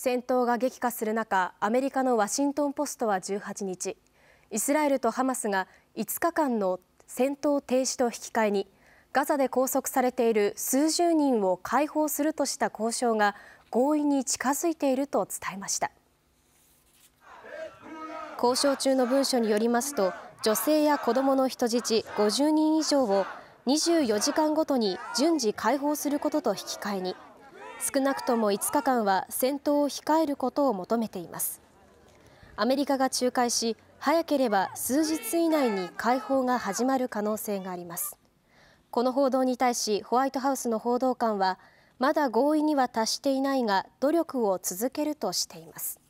戦闘が激化する中アメリカのワシントン・ポストは18日イスラエルとハマスが5日間の戦闘停止と引き換えにガザで拘束されている数十人を解放するとした交渉が合意に近づいていると伝えました交渉中の文書によりますと女性や子どもの人質50人以上を24時間ごとに順次解放することと引き換えに少なくとも5日間は戦闘を控えることを求めていますアメリカが仲介し早ければ数日以内に解放が始まる可能性がありますこの報道に対しホワイトハウスの報道官はまだ合意には達していないが努力を続けるとしています